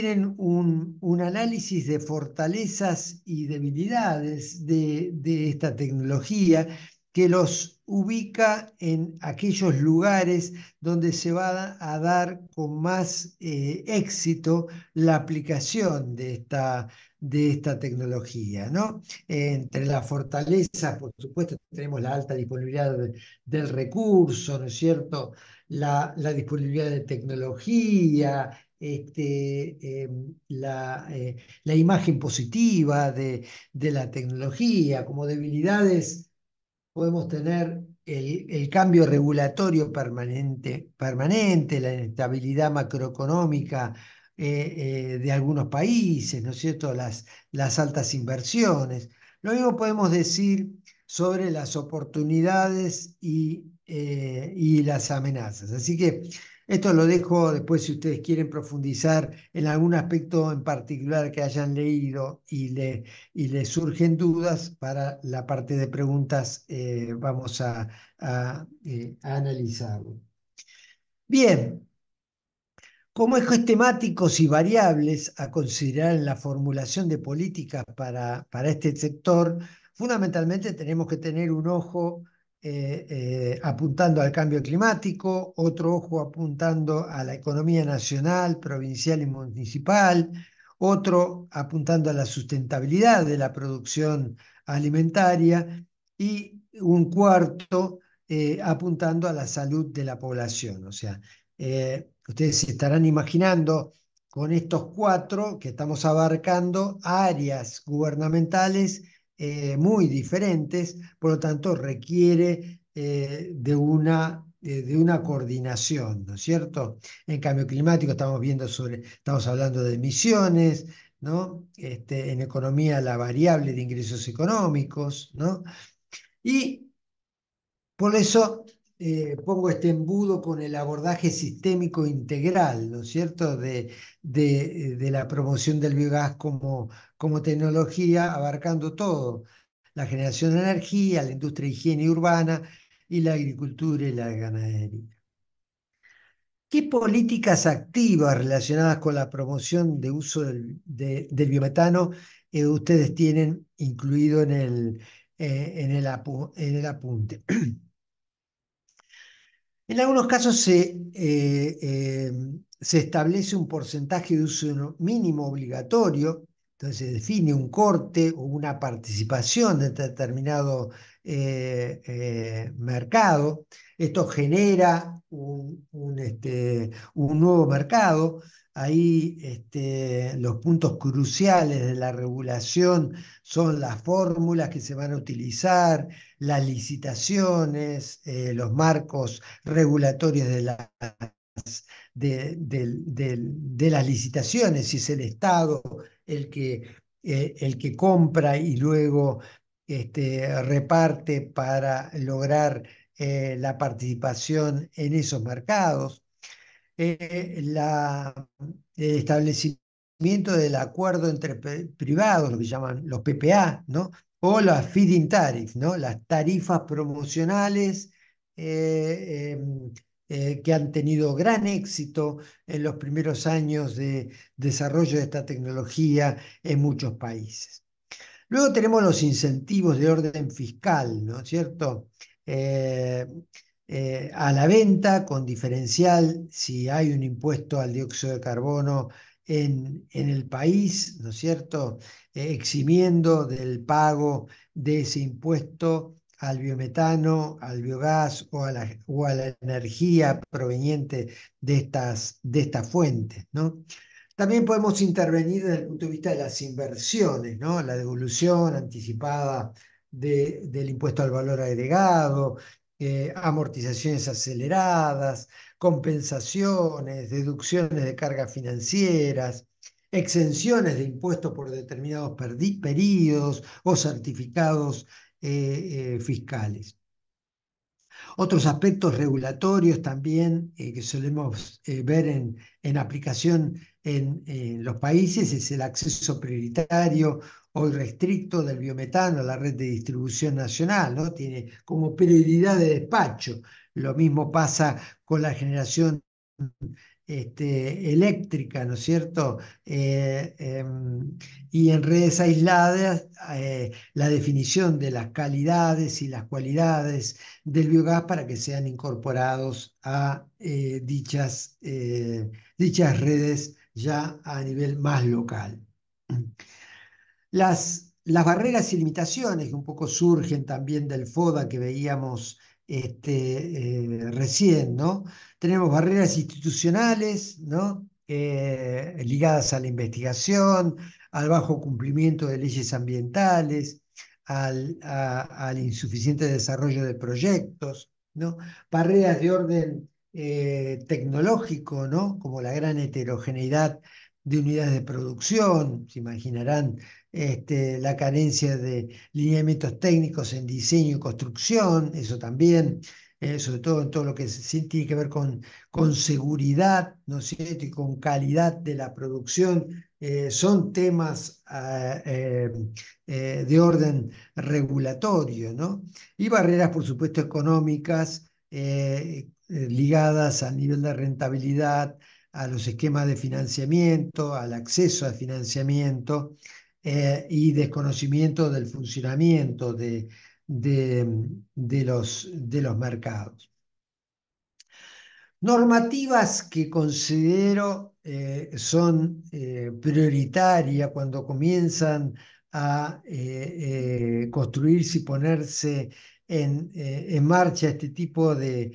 tienen un, análisis de fortalezas y debilidades de, esta tecnología que los ubica en aquellos lugares donde se va a dar con más eh, éxito la aplicación de esta, de esta tecnología. ¿no? entre las fortalezas, por supuesto, tenemos la alta disponibilidad del recurso, ¿no es cierto? La, la disponibilidad de tecnología, este, em, eh, la, imagen positiva de, la tecnología, como debilidades podemos tener el, cambio regulatorio permanente, permanente, la inestabilidad macroeconómica eh, eh, de algunos países, ¿no es cierto? Las, altas inversiones. Lo mismo podemos decir sobre las oportunidades y, y las amenazas. Así que esto lo dejo después si ustedes quieren profundizar en algún aspecto en particular que hayan leído y le, surgen dudas para la parte de preguntas, eh, vamos eh, a, analizarlo. Bien, como ejes temáticos y variables a considerar en la formulación de políticas para, para este sector, fundamentalmente tenemos que tener un ojo eh, eh, apuntando al cambio climático, otro ojo apuntando a la economía nacional, provincial y municipal, otro apuntando a la sustentabilidad de la producción alimentaria y un cuarto eh, apuntando a la salud de la población. O sea, ustedes se estarán imaginando con estos cuatro que estamos abarcando áreas gubernamentales eh, muy diferentes, por lo tanto requiere eh, de, una, eh, de una coordinación, ¿no es cierto? En cambio climático estamos viendo sobre, estamos hablando de emisiones, ¿no? Este, en economía la variable de ingresos económicos, ¿no? Y por eso eh, pongo este embudo con el abordaje sistémico integral, ¿no es cierto?, de, eh, la promoción del biogás como, tecnología, abarcando todo, la generación de energía, la industria de higiene urbana y la agricultura y la ganadería. ¿Qué políticas activas relacionadas con la promoción de uso del, biometano eh, ustedes tienen incluido en en el apunte? En algunos casos eh, eh, se, establece un porcentaje de uso mínimo obligatorio, entonces se define un corte o una participación de determinado eh, mercado. Esto genera un este, nuevo mercado Ahí este, los puntos cruciales de la regulación son las fórmulas que se van a utilizar, las licitaciones, eh, los marcos regulatorios de las, de, las licitaciones, si es el Estado el que, eh, compra y luego este, reparte para lograr eh, la participación en esos mercados eh, el establecimiento del acuerdo entre privados, lo que llaman los PPA, ¿no? o las feeding tariffs, ¿no? las tarifas promocionales eh, em, eh, que han tenido gran éxito en los primeros años de desarrollo de esta tecnología en muchos países. Luego tenemos los incentivos de orden fiscal, ¿no es cierto? Eh, a la venta con diferencial si hay un impuesto al dióxido de carbono en, el país, ¿no es cierto? Eh, eximiendo del pago de ese impuesto al biometano, al biogás o a la, energía proveniente de estas, de fuentes, ¿no? También podemos intervenir desde el punto de vista de las inversiones, ¿no? la devolución anticipada del impuesto al valor agregado, eh, amortizaciones aceleradas, compensaciones, deducciones de cargas financieras, exenciones de impuestos por determinados periodos o certificados eh, eh, fiscales. Otros aspectos regulatorios también que solemos ver en, en aplicación en, los países es el acceso prioritario o restricto del biometano a la red de distribución nacional, ¿no? Tiene como prioridad de despacho. Lo mismo pasa con la generación este, eléctrica, ¿no es cierto? Eh, em, y en redes aisladas, eh, la definición de las calidades y las cualidades del biogás para que sean incorporados a eh, dichas, dichas redes ya a nivel más local. Las, las barreras y limitaciones que un poco surgen también del FODA que veíamos este, eh, recién, Tenemos barreras institucionales, ¿no? Eh, ligadas a la investigación, al bajo cumplimiento de leyes ambientales, al, al insuficiente desarrollo de proyectos, ¿no? Barreras de orden eh, tecnológico, ¿no? como la gran heterogeneidad de unidades de producción, se imaginarán este, la carencia de lineamientos técnicos en diseño y construcción, eso también, eh, sobre todo en todo lo que tiene que ver con, seguridad, ¿no y con calidad de la producción, eh, son temas ah, de orden regulatorio, ¿no? Y barreras, por supuesto, económicas, eh, ligadas al nivel de rentabilidad, a los esquemas de financiamiento, al acceso a financiamiento eh, y desconocimiento del funcionamiento de, de, los, mercados. Normativas que considero eh, son eh, prioritarias cuando comienzan a construirse y ponerse eh, en, marcha este tipo de,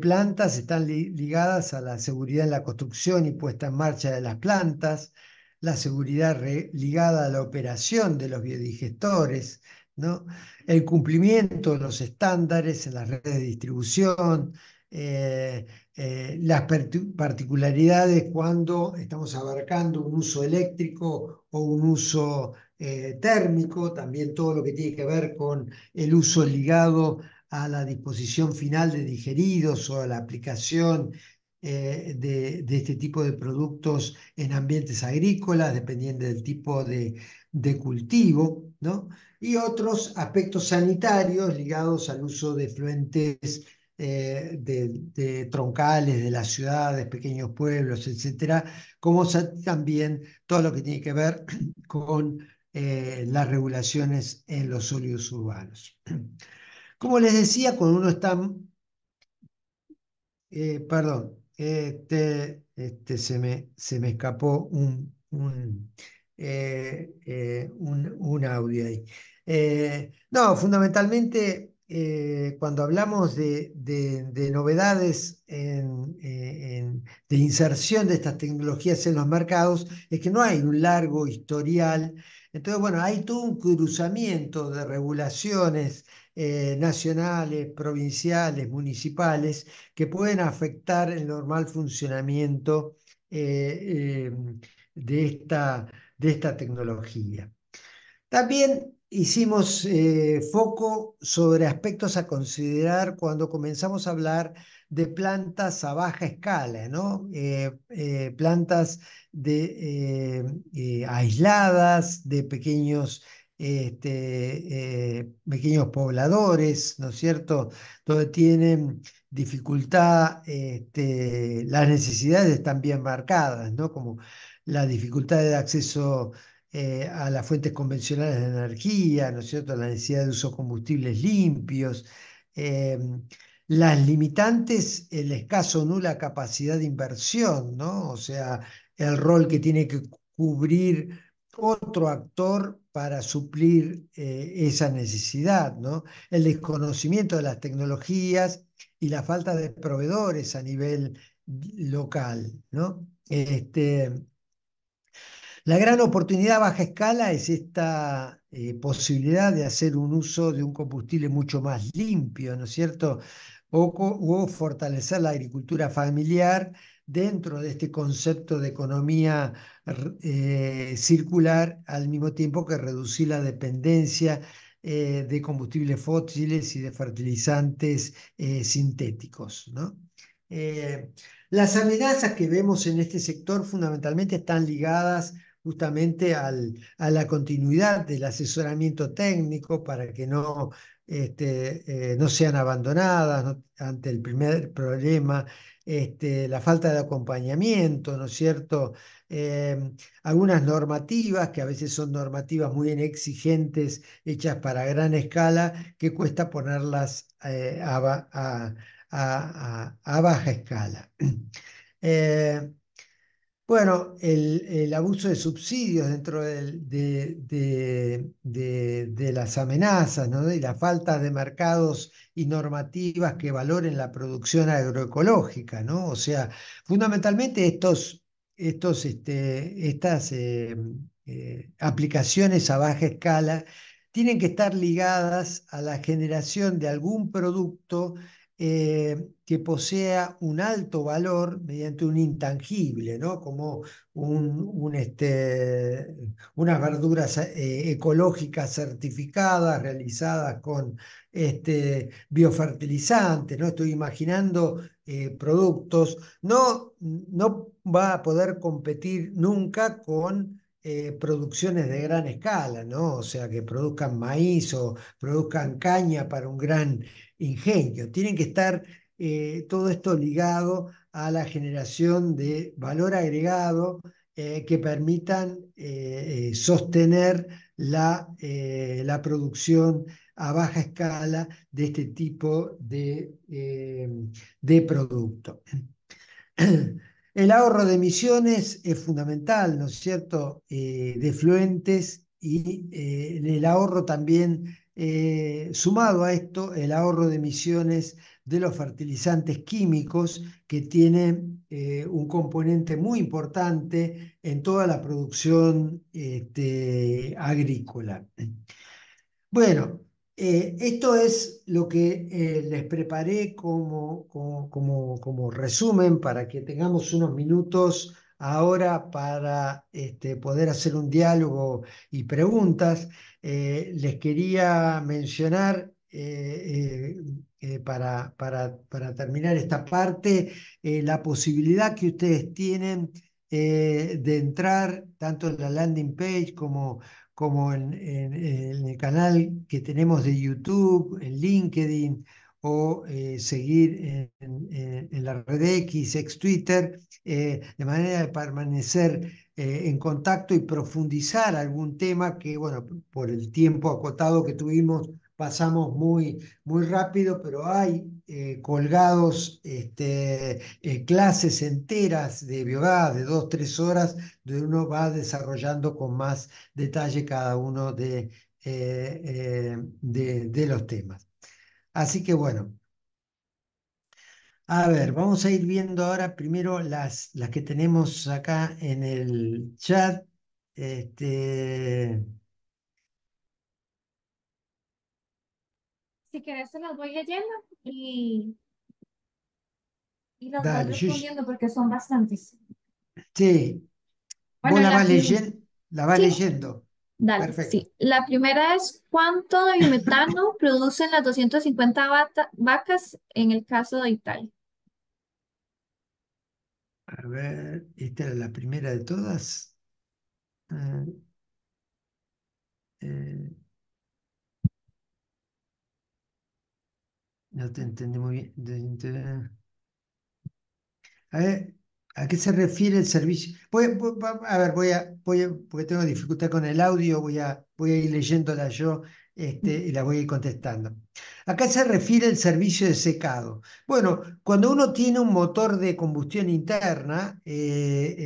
plantas están ligadas a la seguridad en la construcción y puesta en marcha de las plantas, la seguridad ligada a la operación de los biodigestores, ¿no? el cumplimiento de los estándares en las redes de distribución, eh, eh, las particularidades cuando estamos abarcando un uso eléctrico o un uso eh, térmico, también todo lo que tiene que ver con el uso ligado a la disposición final de digeridos o a la aplicación eh, de, este tipo de productos en ambientes agrícolas, dependiendo del tipo de, cultivo, ¿no? y otros aspectos sanitarios ligados al uso de fluentes eh, de, troncales de las ciudades, pequeños pueblos, etcétera, como también todo lo que tiene que ver con eh, las regulaciones en los sólidos urbanos. Como les decía, cuando uno está... Eh, perdón, este, este, se, me, escapó un, un, eh, audio ahí. no, fundamentalmente cuando hablamos de, novedades de inserción de estas tecnologías en los mercados, es que no hay un largo historial entonces, bueno, hay todo un cruzamiento de regulaciones eh, nacionales, provinciales, municipales, que pueden afectar el normal funcionamiento eh, em, de, esta, de esta tecnología. También hicimos eh, foco sobre aspectos a considerar cuando comenzamos a hablar de plantas a baja escala, ¿no? Eh, eh, plantas de, eh, aisladas de pequeños, este, pequeños pobladores, ¿no es cierto?, donde tienen dificultad, este, las necesidades están bien marcadas, ¿no? Como la dificultad de acceso a las fuentes convencionales de energía, ¿no es cierto? La necesidad de uso de combustibles limpios, em, las limitantes, el escaso o nula capacidad de inversión, ¿no? O sea, el rol que tiene que cubrir otro actor para suplir eh, esa necesidad, ¿no? El desconocimiento de las tecnologías y la falta de proveedores a nivel local, ¿no? Este, la gran oportunidad a baja escala es esta eh, posibilidad de hacer un uso de un combustible mucho más limpio, ¿no es cierto? o, fortalecer la agricultura familiar dentro de este concepto de economía eh, circular, al mismo tiempo que reducir la dependencia eh, de combustibles fósiles y de fertilizantes eh, sintéticos. las amenazas que vemos en este sector fundamentalmente están ligadas justamente al, a la continuidad del asesoramiento técnico para que no este, eh, no sean abandonadas ante el primer problema, este, la falta de acompañamiento, ¿no es cierto? Em, algunas normativas, que a veces son normativas muy exigentes, hechas para gran escala, que cuesta ponerlas eh, a, baja escala. Eh, bueno, el, abuso de subsidios dentro de, las amenazas ¿no? y la falta de mercados y normativas que valoren la producción agroecológica, ¿no? O sea, fundamentalmente estos, estos, este, estas eh, eh, aplicaciones a baja escala tienen que estar ligadas a la generación de algún producto eh, que posea un alto valor mediante un intangible, ¿no? como un, este, unas verduras eh, ecológicas certificadas, realizadas con este, biofertilizantes. ¿no? Estoy imaginando eh, productos. No, no va a poder competir nunca con eh, producciones de gran escala, ¿no? O sea, que produzcan maíz o produzcan caña para un gran ingenio. Tienen que estar eh, todo esto ligado a la generación de valor agregado eh, que permitan sostener la, la, producción a baja escala de este tipo de, de producto. El ahorro de emisiones es fundamental, ¿no es cierto?, eh, de fluentes y eh, el ahorro también, eh, sumado a esto, el ahorro de emisiones de los fertilizantes químicos que tienen un componente muy importante en toda la producción este, agrícola. Bueno, eh, esto es lo que eh, les preparé como, como, como, resumen para que tengamos unos minutos ahora para este, poder hacer un diálogo y preguntas. Eh, les quería mencionar para, para, para, terminar esta parte la posibilidad que ustedes tienen de entrar tanto en la landing page como como en, el canal que tenemos de YouTube, en LinkedIn o eh, seguir en, la red X, ex Twitter, eh, de manera de permanecer eh, en contacto y profundizar algún tema que, bueno, por el tiempo acotado que tuvimos, pasamos muy, muy rápido, pero hay eh, colgados este, eh, clases enteras de biogás de dos, tres horas, donde uno va desarrollando con más detalle cada uno eh, de, de, los temas. Así que bueno, a ver, vamos a ir viendo ahora primero las, las que tenemos acá en el chat. Este, si querés se las voy leyendo y, y las voy respondiendo porque son bastantes. Sí. Bueno, la, va leyendo, la vas leyendo. Perfecto. La primera es ¿cuánto de metano producen las 250 vacas en el caso de Italia? A ver, esta es la primera de todas. Ah, eh, No te entendí muy bien. A ver, ¿a qué se refiere el servicio? pues a ver, voy a, porque tengo dificultad con el audio, voy a, voy a ir leyéndola yo este, y la voy a ir contestando. ¿A qué se refiere el servicio de secado? Bueno, cuando uno tiene un motor de combustión interna, eh,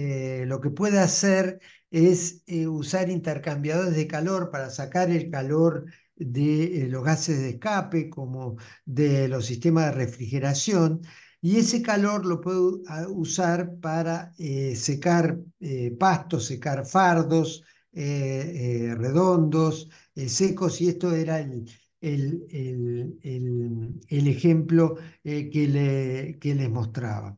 eh, lo que puede hacer es eh, usar intercambiadores de calor para sacar el calor de eh, los gases de escape, como de los sistemas de refrigeración, y ese calor lo puedo ah, usar para eh, secar eh, pastos, secar fardos redondos, secos, y esto era el, el, ejemplo que, le, que, les mostraba.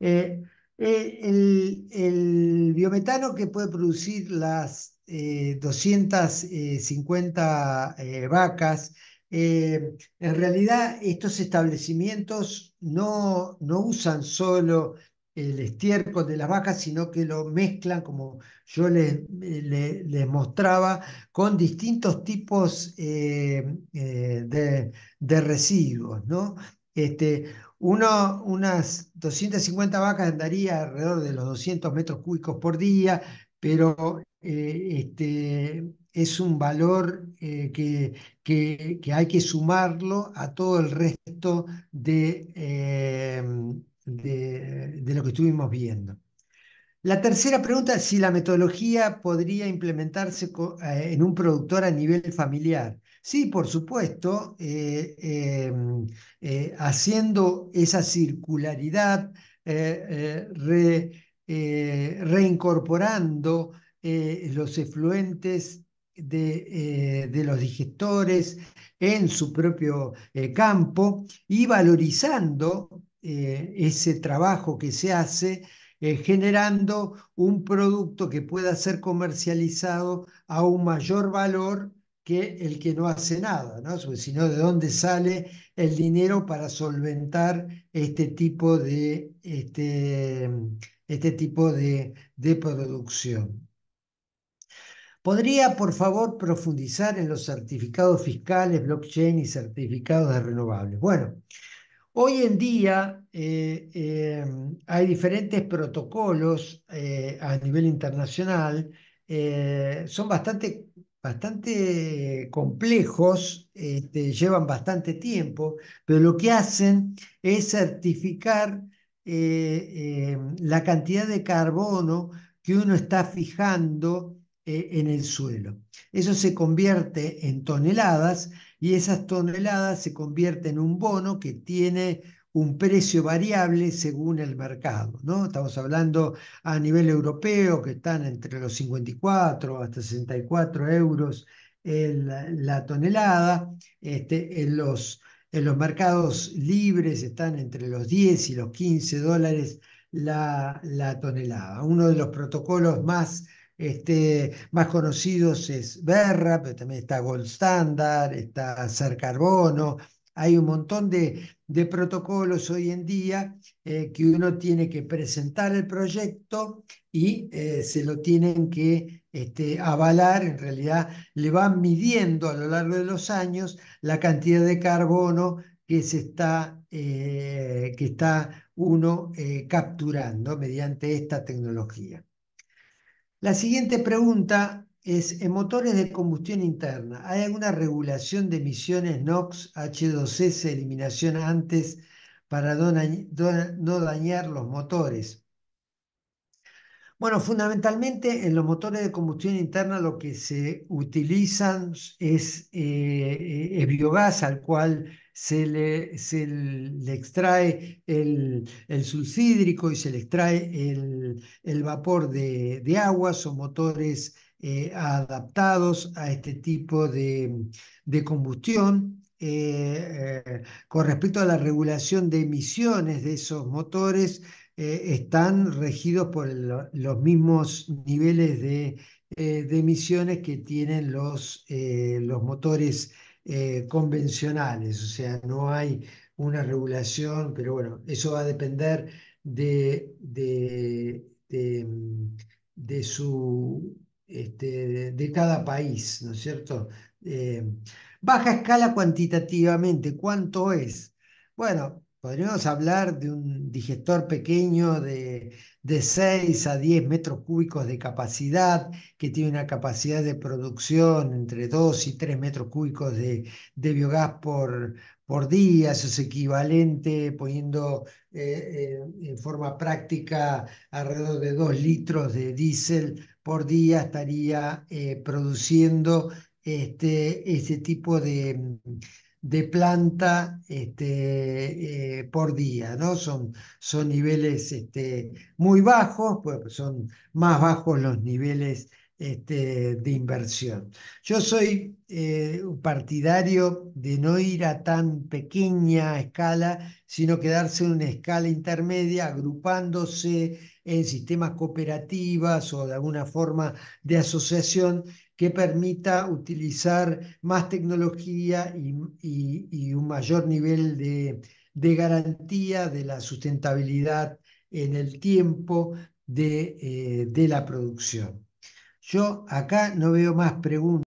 el, biometano que puede producir las 250 eh, eh, eh, vacas. en realidad, estos establecimientos no, usan solo el estiércol de las vacas, sino que lo mezclan, como yo les, mostraba, con distintos tipos de, residuos. ¿no? Este, uno, unas 250 vacas andaría alrededor de los 200 metros cúbicos por día, pero eh, este, es un valor eh, que, que, hay que sumarlo a todo el resto de, eh, de, lo que estuvimos viendo. La tercera pregunta, es si la metodología podría implementarse en un productor a nivel familiar. Sí, por supuesto, haciendo esa circularidad, re, eh, reincorporando eh, los efluentes eh, de, los digestores en su propio campo y valorizando ese trabajo que se hace generando un producto que pueda ser comercializado a un mayor valor que el que no hace nada, ¿no? sino de dónde sale el dinero para solventar este tipo de, este, este tipo de, producción. ¿Podría, por favor, profundizar en los certificados fiscales, blockchain y certificados de renovables? Bueno, hoy en día eh, eh, hay diferentes protocolos eh, a nivel internacional, son bastante, bastante complejos, llevan bastante tiempo, pero lo que hacen es certificar eh, em, la cantidad de carbono que uno está fijando eh, en el suelo. Eso se convierte en toneladas y esas toneladas se convierten en un bono que tiene un precio variable según el mercado. ¿no? Estamos hablando a nivel europeo que están entre los 54 hasta 64 euros eh, la tonelada. Este, en los en los mercados libres están entre los 10 y los 15 dólares la, tonelada. Uno de los protocolos más, este, más conocidos es Berra, pero también está Gold Standard, está Ser Carbono. Hay un montón de, protocolos hoy en día eh, que uno tiene que presentar el proyecto y eh, se lo tienen que este, avalar, en realidad le van midiendo a lo largo de los años la cantidad de carbono que, se está, eh, que está uno eh, capturando mediante esta tecnología. La siguiente pregunta es, en motores de combustión interna, ¿hay alguna regulación de emisiones NOx, H2S, eliminación antes para no dañar los motores? Bueno, fundamentalmente en los motores de combustión interna lo que se utilizan es, eh, eh, biogás al cual se le, extrae el, el, sulfídrico y se le extrae el, vapor de, agua. Son motores eh, adaptados a este tipo de, combustión. con respecto a la regulación de emisiones de esos motores, eh, están regidos por los mismos niveles eh, de, emisiones que tienen los, eh, los motores convencionales, o sea, no hay una regulación, pero bueno, eso va a depender de, de, su, este, de cada país, ¿no es cierto? baja escala cuantitativamente, ¿cuánto es? Bueno, Podríamos hablar de un digestor pequeño de, 6 a 10 metros cúbicos de capacidad, que tiene una capacidad de producción entre 2 y 3 metros cúbicos de, biogás por, por día, eso es equivalente, poniendo eh, eh, en forma práctica alrededor de 2 litros de diésel por día, estaría eh, produciendo este, este tipo de de planta este, eh, por día, ¿no? Son, son niveles este, muy bajos, pues son más bajos los niveles este, de inversión. Yo soy eh, partidario de no ir a tan pequeña escala, sino quedarse en una escala intermedia, agrupándose en sistemas cooperativas o de alguna forma de asociación que permita utilizar más tecnología y, un mayor nivel de, garantía de la sustentabilidad en el tiempo de eh, la producción. Yo acá no veo más preguntas.